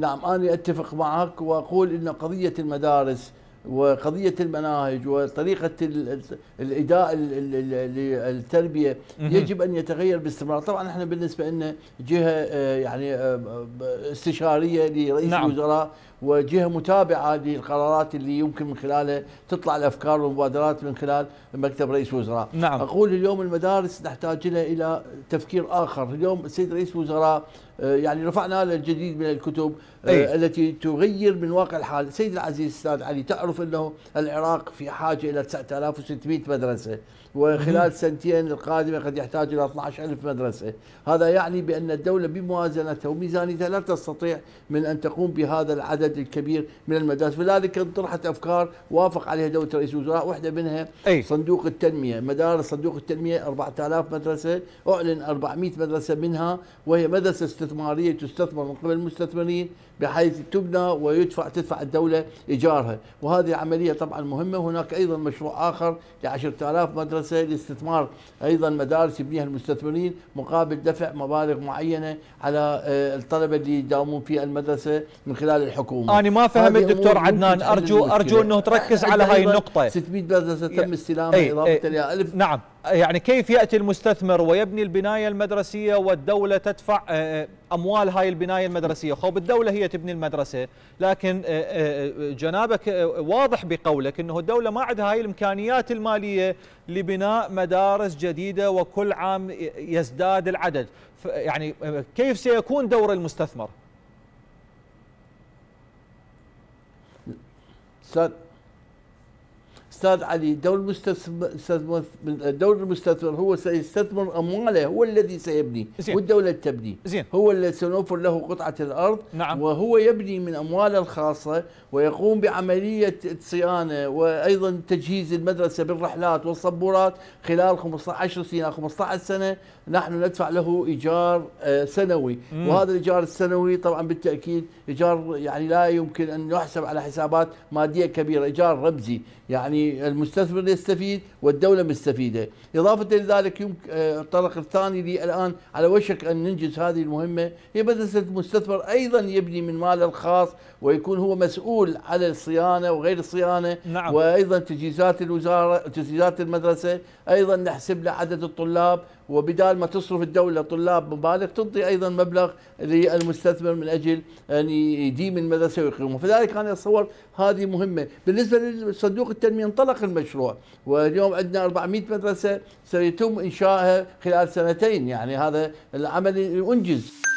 نعم أنا أتفق معك وأقول أن قضية المدارس وقضية المناهج وطريقة الإداء للتربية يجب أن يتغير باستمرار طبعا نحن بالنسبة لنا جهة آه، يعني آه، استشارية لرئيس نعم. الوزراء وجهة متابعة للقرارات اللي يمكن من خلالها تطلع الأفكار والمبادرات من خلال مكتب رئيس الوزراء نعم. أقول اليوم المدارس نحتاج لها إلى تفكير آخر اليوم السيد رئيس الوزراء آه، يعني رفعنا الجديد من الكتب آه، أي. التي تغير من واقع الحال سيد العزيز أستاذ علي تعرف أنه العراق في حاجة إلى 9600 مدرسة وخلال سنتين القادمة قد يحتاج إلى 12000 مدرسة هذا يعني بأن الدولة بموازنتها وميزانيتها لا تستطيع من أن تقوم بهذا العدد الكبير من المدارس ولذلك طرحت أفكار وافق عليها دولة رئيس الوزراء واحدة منها أي. صندوق التنمية مدارس صندوق التنمية 4000 مدرسة أعلن 400 مدرسة منها وهي مدرسة استثماريه تستثمر من قبل المستثمرين بحيث تبنى ويدفع تدفع الدوله ايجارها، وهذه عمليه طبعا مهمه، هناك ايضا مشروع اخر ل 10000 مدرسه لاستثمار ايضا مدارس يبنيها المستثمرين مقابل دفع مبالغ معينه على آه، الطلبه اللي يداومون في المدرسه من خلال الحكومه. انا ما فهمت دكتور عدنان ارجو ارجو انه تركز على هاي النقطه. 600 مدرسه تم استلامها إيه، اضافه إيه، إيه. الى 1000 نعم يعني كيف ياتي المستثمر ويبني البنايه المدرسيه والدوله تدفع آه، آه، اموال هاي البنايه المدرسيه، خوب الدوله هي تبني المدرسه، لكن آه، جنابك واضح بقولك انه الدوله ما عندها هاي الامكانيات الماليه لبناء مدارس جديده وكل عام يزداد العدد، يعني كيف سيكون دور المستثمر؟ استاذ استاذ علي دور المستثمر دور المستثمر هو سيستثمر امواله هو الذي سيبني زين. والدوله تبني زين. هو الذي سنوفر له قطعه الارض نعم. وهو يبني من امواله الخاصه ويقوم بعمليه صيانه وايضا تجهيز المدرسه بالرحلات والصبورات خلال 15 سنه 15 سنه نحن ندفع له ايجار آه، سنوي مم. وهذا الايجار السنوي طبعا بالتاكيد ايجار يعني لا يمكن ان يحسب على حسابات ماديه كبيره ايجار رمزي يعني المستثمر يستفيد والدوله مستفيده اضافه لذلك يمكن آه، الطرق الثاني اللي الان على وشك ان ننجز هذه المهمه هي مدرسه المستثمر ايضا يبني من ماله الخاص ويكون هو مسؤول على الصيانه وغير الصيانه نعم. وايضا تجهيزات الوزاره تجهيزات المدرسه ايضا نحسب له عدد الطلاب وبدال ما تصرف الدولة طلاب مبالغ تنطي أيضا مبلغ للمستثمر من أجل أن يديم المدرسة ويقيمها فذلك أنا أتصور هذه مهمة بالنسبة لصندوق التنمية انطلق المشروع واليوم عندنا 400 مدرسة سيتم إنشائها خلال سنتين يعني هذا العمل أنجز